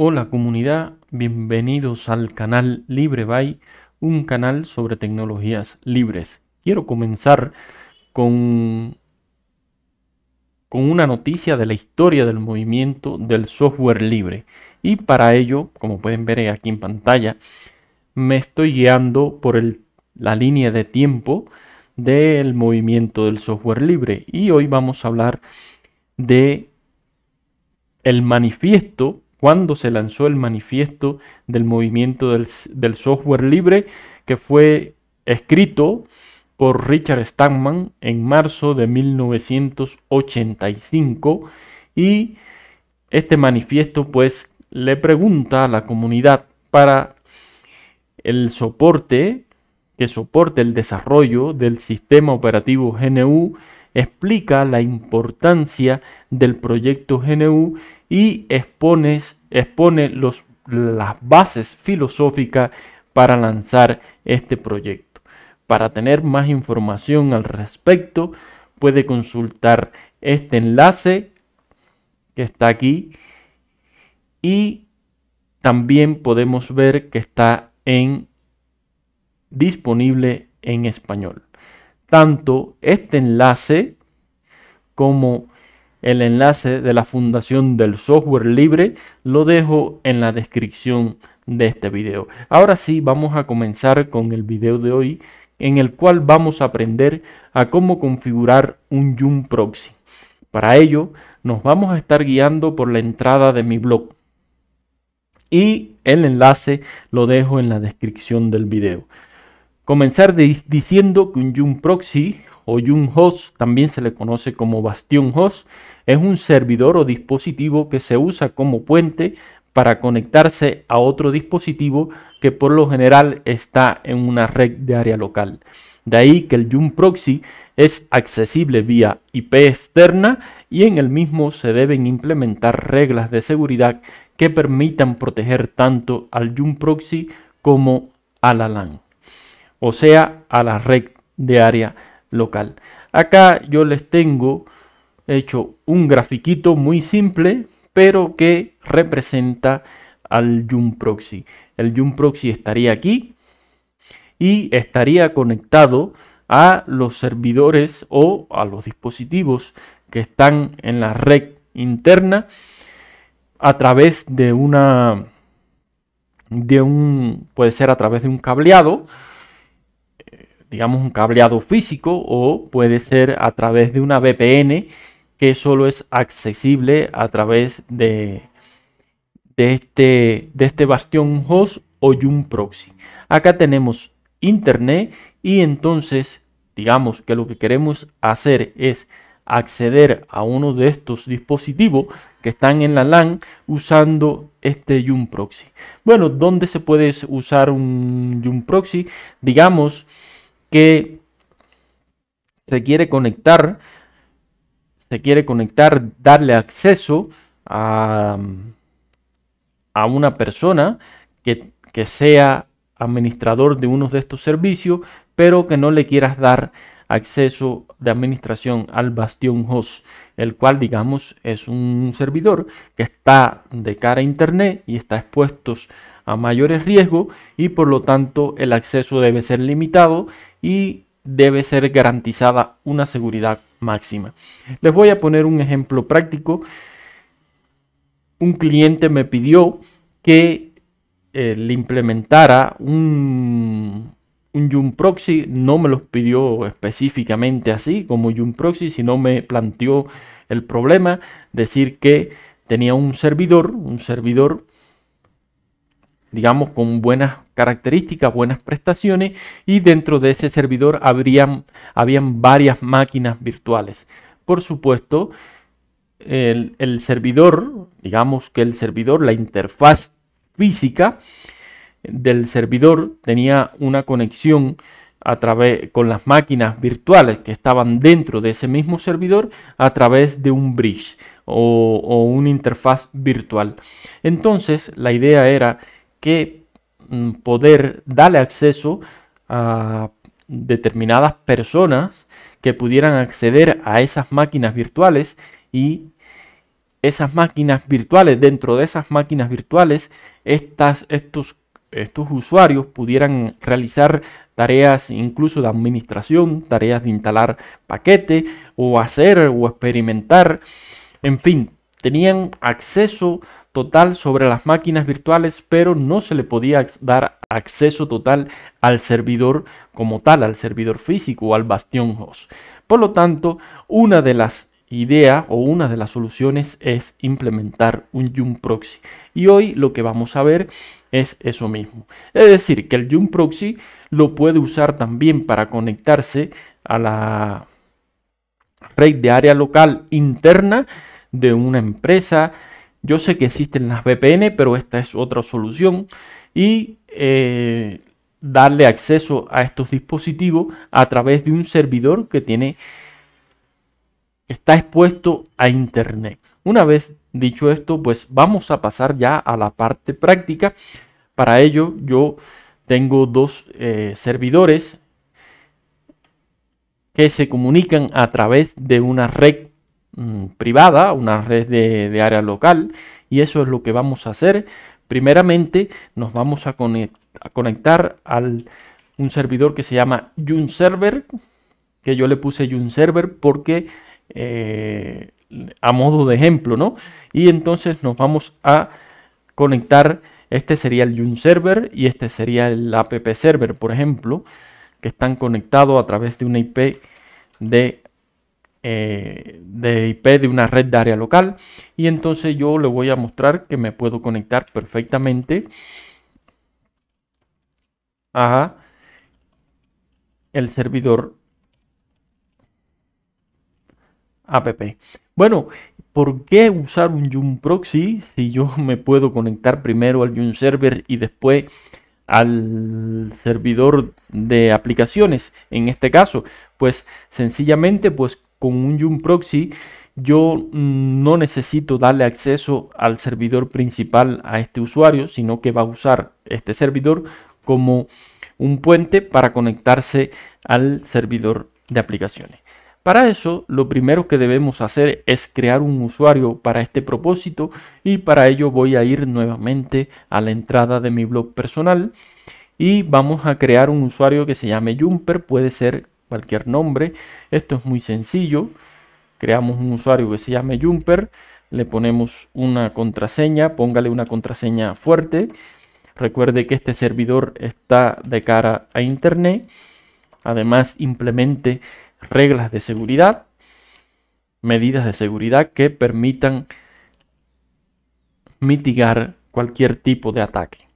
Hola comunidad, bienvenidos al canal LibreBay, un canal sobre tecnologías libres. Quiero comenzar con, con una noticia de la historia del movimiento del software libre. Y para ello, como pueden ver aquí en pantalla, me estoy guiando por el, la línea de tiempo del movimiento del software libre. Y hoy vamos a hablar de el manifiesto cuando se lanzó el manifiesto del movimiento del, software libre que fue escrito por Richard Stangman en marzo de 1985 y este manifiesto pues le pregunta a la comunidad para el soporte que soporte el desarrollo del sistema operativo GNU explica la importancia del proyecto GNU y expone los, las bases filosóficas para lanzar este proyecto. Para tener más información al respecto, puede consultar este enlace que está aquí y también podemos ver que está en disponible en español. Tanto este enlace como el enlace de la Fundación del Software Libre lo dejo en la descripción de este video. Ahora sí, vamos a comenzar con el video de hoy en el cual vamos a aprender a cómo configurar un Joom Proxy. Para ello, nos vamos a estar guiando por la entrada de mi blog. Y el enlace lo dejo en la descripción del video. Comenzar diciendo que un Joom Proxy o Yun Host, también se le conoce como Bastión Host, es un servidor o dispositivo que se usa como puente para conectarse a otro dispositivo que por lo general está en una red de área local. De ahí que el yun Proxy es accesible vía IP externa y en el mismo se deben implementar reglas de seguridad que permitan proteger tanto al yun Proxy como a la LAN, o sea, a la red de área local. Acá yo les tengo hecho un grafiquito muy simple, pero que representa al jump Proxy. El jump Proxy estaría aquí y estaría conectado a los servidores o a los dispositivos que están en la red interna a través de una de un puede ser a través de un cableado digamos, un cableado físico o puede ser a través de una VPN que solo es accesible a través de, de, este, de este bastión host o un proxy. Acá tenemos internet y entonces digamos que lo que queremos hacer es acceder a uno de estos dispositivos que están en la LAN usando este un Proxy. Bueno, ¿dónde se puede usar un un Proxy? Digamos, que se quiere conectar, se quiere conectar, darle acceso a, una persona que, que sea administrador de uno de estos servicios, pero que no le quieras dar acceso de administración al Bastión Host, el cual digamos es un servidor que está de cara a Internet y está expuesto a mayores riesgos y por lo tanto el acceso debe ser limitado y debe ser garantizada una seguridad máxima. Les voy a poner un ejemplo práctico. Un cliente me pidió que eh, le implementara un, un Proxy. No me los pidió específicamente así como Yum Proxy, sino me planteó el problema, decir que tenía un servidor, un servidor digamos, con buenas características, buenas prestaciones, y dentro de ese servidor habrían, habían varias máquinas virtuales. Por supuesto, el, servidor, digamos que el servidor, la interfaz física del servidor tenía una conexión a través con las máquinas virtuales que estaban dentro de ese mismo servidor a través de un bridge o una interfaz virtual. Entonces, la idea era que mm, poder darle acceso a determinadas personas que pudieran acceder a esas máquinas virtuales y esas máquinas virtuales, dentro de esas máquinas virtuales, estas, estos, estos usuarios pudieran realizar tareas incluso de administración, tareas de instalar paquete o hacer o experimentar, en fin, tenían acceso total sobre las máquinas virtuales, pero no se le podía dar acceso total al servidor como tal, al servidor físico o al bastión host. Por lo tanto, una de las ideas o una de las soluciones es implementar un Yum proxy. Y hoy lo que vamos a ver es eso mismo. Es decir, que el Yum proxy lo puede usar también para conectarse a la red de área local interna de una empresa, yo sé que existen las VPN, pero esta es otra solución. Y eh, darle acceso a estos dispositivos a través de un servidor que tiene está expuesto a internet. Una vez dicho esto, pues vamos a pasar ya a la parte práctica. Para ello yo tengo dos eh, servidores que se comunican a través de una red Mm, privada, una red de, área local, y eso es lo que vamos a hacer. Primeramente nos vamos a, conectar al un servidor que se llama Jun Server, que yo le puse Jun Server porque eh, a modo de ejemplo, ¿no? Y entonces nos vamos a conectar. Este sería el Jun Server y este sería el app server, por ejemplo, que están conectados a través de una IP de eh, de IP de una red de área local y entonces yo le voy a mostrar que me puedo conectar perfectamente a el servidor app. Bueno, ¿por qué usar un un proxy si yo me puedo conectar primero al un server y después al servidor de aplicaciones en este caso? Pues sencillamente pues con un Yum proxy yo mm, no necesito darle acceso al servidor principal a este usuario, sino que va a usar este servidor como un puente para conectarse al servidor de aplicaciones. Para eso, lo primero que debemos hacer es crear un usuario para este propósito y para ello voy a ir nuevamente a la entrada de mi blog personal y vamos a crear un usuario que se llame Jumper, puede ser cualquier nombre. Esto es muy sencillo. Creamos un usuario que se llame Jumper, le ponemos una contraseña, póngale una contraseña fuerte. Recuerde que este servidor está de cara a Internet. Además, implemente reglas de seguridad, medidas de seguridad que permitan mitigar cualquier tipo de ataque.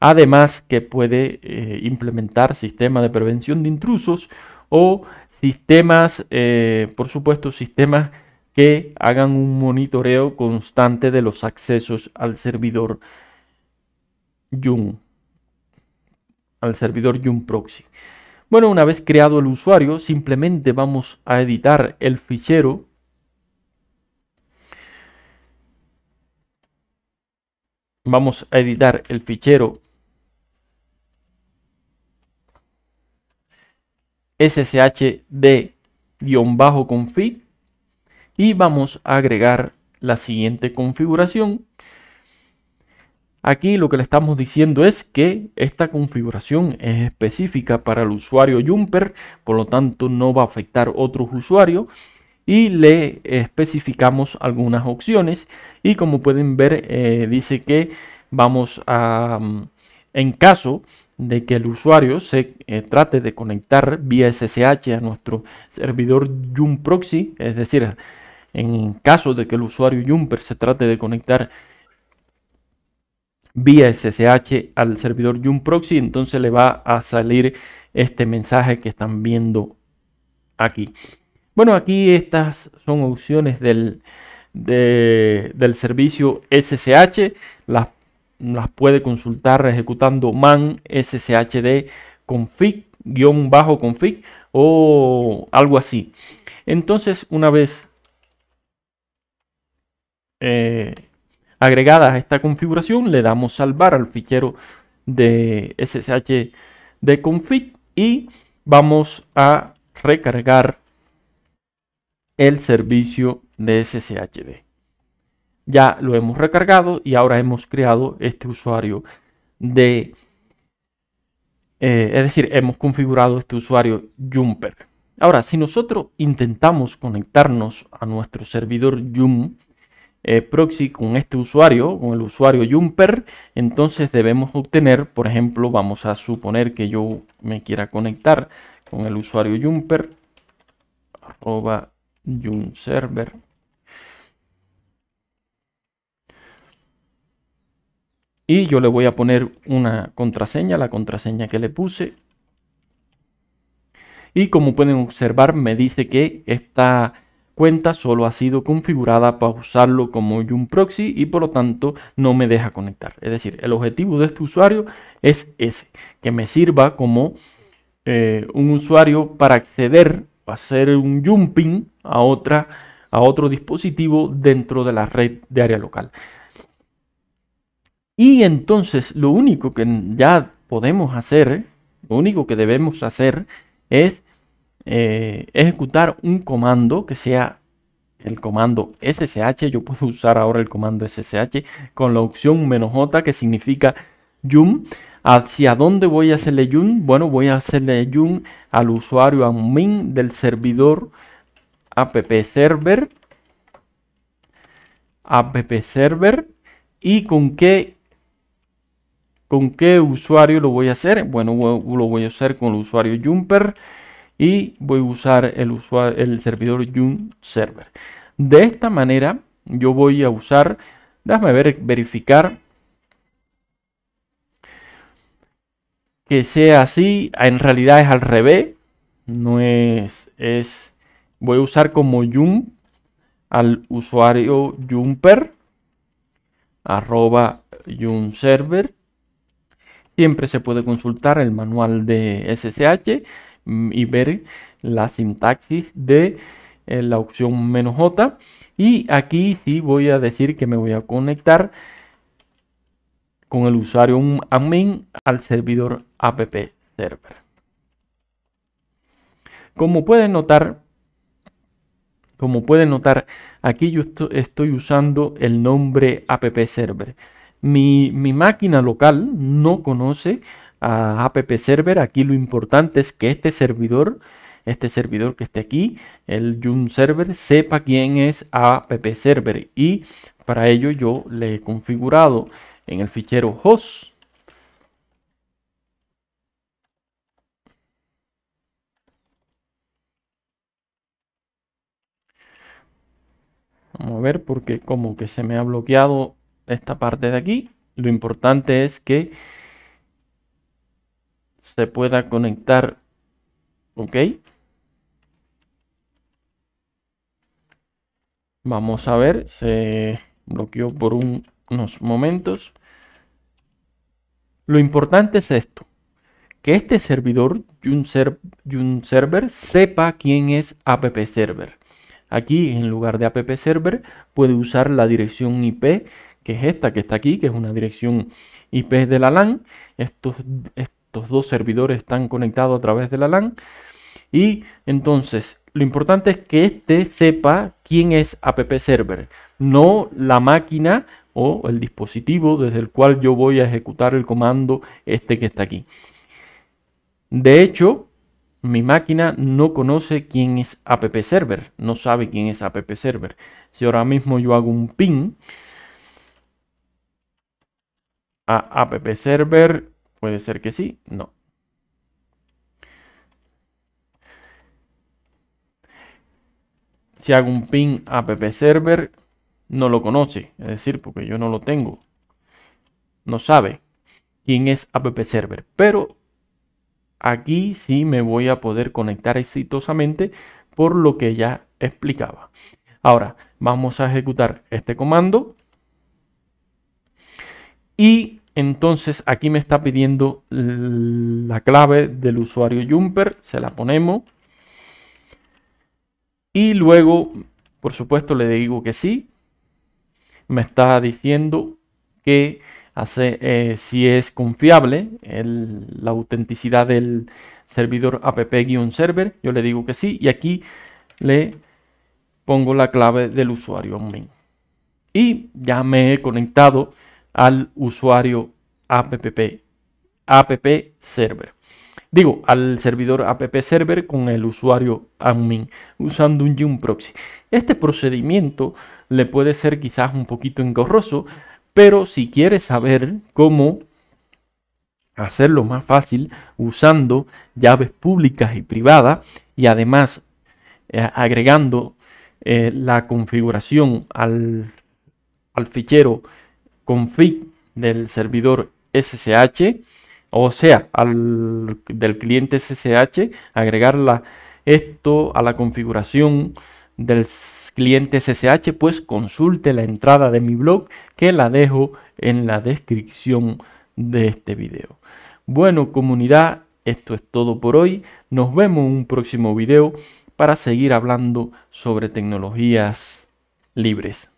Además que puede eh, implementar sistemas de prevención de intrusos o sistemas, eh, por supuesto, sistemas que hagan un monitoreo constante de los accesos al servidor Yum, al servidor Yum Proxy. Bueno, una vez creado el usuario, simplemente vamos a editar el fichero vamos a editar el fichero sshd-config y vamos a agregar la siguiente configuración. Aquí lo que le estamos diciendo es que esta configuración es específica para el usuario Jumper, por lo tanto no va a afectar otros usuarios y le especificamos algunas opciones y como pueden ver eh, dice que vamos a, mm, en caso de que el usuario se eh, trate de conectar vía SSH a nuestro servidor Jump Proxy, es decir, en caso de que el usuario Jumper se trate de conectar vía SSH al servidor un Proxy, entonces le va a salir este mensaje que están viendo aquí. Bueno, aquí estas son opciones del, del servicio SSH. Las las puede consultar ejecutando man sshd config-config o algo así. Entonces, una vez eh, agregada esta configuración, le damos salvar al fichero de sshd config y vamos a recargar el servicio de SSHD ya lo hemos recargado y ahora hemos creado este usuario de... Eh, es decir, hemos configurado este usuario Jumper. Ahora, si nosotros intentamos conectarnos a nuestro servidor JunProxy eh, proxy con este usuario, con el usuario Jumper, entonces debemos obtener, por ejemplo, vamos a suponer que yo me quiera conectar con el usuario Jumper, arroba Server Y yo le voy a poner una contraseña, la contraseña que le puse. Y como pueden observar, me dice que esta cuenta solo ha sido configurada para usarlo como un proxy y por lo tanto no me deja conectar. Es decir, el objetivo de este usuario es ese, que me sirva como eh, un usuario para acceder, hacer un jumping a otra a otro dispositivo dentro de la red de área local. Y entonces lo único que ya podemos hacer, lo único que debemos hacer es eh, ejecutar un comando que sea el comando ssh. Yo puedo usar ahora el comando ssh con la opción "-j que significa yum. ¿Hacia dónde voy a hacerle yum? Bueno, voy a hacerle yum al usuario admin del servidor app server app server y con qué ¿Con qué usuario lo voy a hacer? Bueno, lo voy a hacer con el usuario Jumper y voy a usar el, el servidor JuneServer. Server. De esta manera yo voy a usar, déjame ver, verificar que sea así. En realidad es al revés, no es, es voy a usar como Jump al usuario Jumper arroba JuneServer. Server Siempre se puede consultar el manual de SSH mm, y ver la sintaxis de eh, la opción J. Y aquí sí voy a decir que me voy a conectar con el usuario admin al servidor app server. Como pueden notar, como pueden notar, aquí yo estoy usando el nombre app server. Mi, máquina local no conoce a app server. Aquí lo importante es que este servidor, este servidor que esté aquí, el Yum server, sepa quién es app server. Y para ello yo le he configurado en el fichero host. Vamos a ver porque como que se me ha bloqueado esta parte de aquí. Lo importante es que se pueda conectar. Ok. Vamos a ver, se bloqueó por unos momentos. Lo importante es esto, que este servidor, un server sepa quién es app server. Aquí, en lugar de app server, puede usar la dirección IP que es esta que está aquí, que es una dirección IP de la LAN. Estos, estos dos servidores están conectados a través de la LAN. Y entonces, lo importante es que este sepa quién es app server, no la máquina o el dispositivo desde el cual yo voy a ejecutar el comando este que está aquí. De hecho, mi máquina no conoce quién es app server, no sabe quién es app server. Si ahora mismo yo hago un ping a app server. Puede ser que sí, no. Si hago un ping app server, no lo conoce, es decir, porque yo no lo tengo. No sabe quién es app server, pero aquí sí me voy a poder conectar exitosamente por lo que ya explicaba. Ahora, vamos a ejecutar este comando y entonces aquí me está pidiendo la clave del usuario Jumper, se la ponemos. Y luego, por supuesto, le digo que sí. Me está diciendo que hace, eh, si es confiable la autenticidad del servidor app-server. Yo le digo que sí y aquí le pongo la clave del usuario admin. Y ya me he conectado al usuario app, app server. Digo, al servidor app server con el usuario admin usando un yum proxy. Este procedimiento le puede ser quizás un poquito engorroso, pero si quieres saber cómo hacerlo más fácil usando llaves públicas y privadas y además eh, agregando eh, la configuración al, al fichero config del servidor SSH, o sea, al, del cliente SSH, agregarla esto a la configuración del cliente SSH, pues consulte la entrada de mi blog que la dejo en la descripción de este video. Bueno, comunidad, esto es todo por hoy. Nos vemos en un próximo video para seguir hablando sobre tecnologías libres.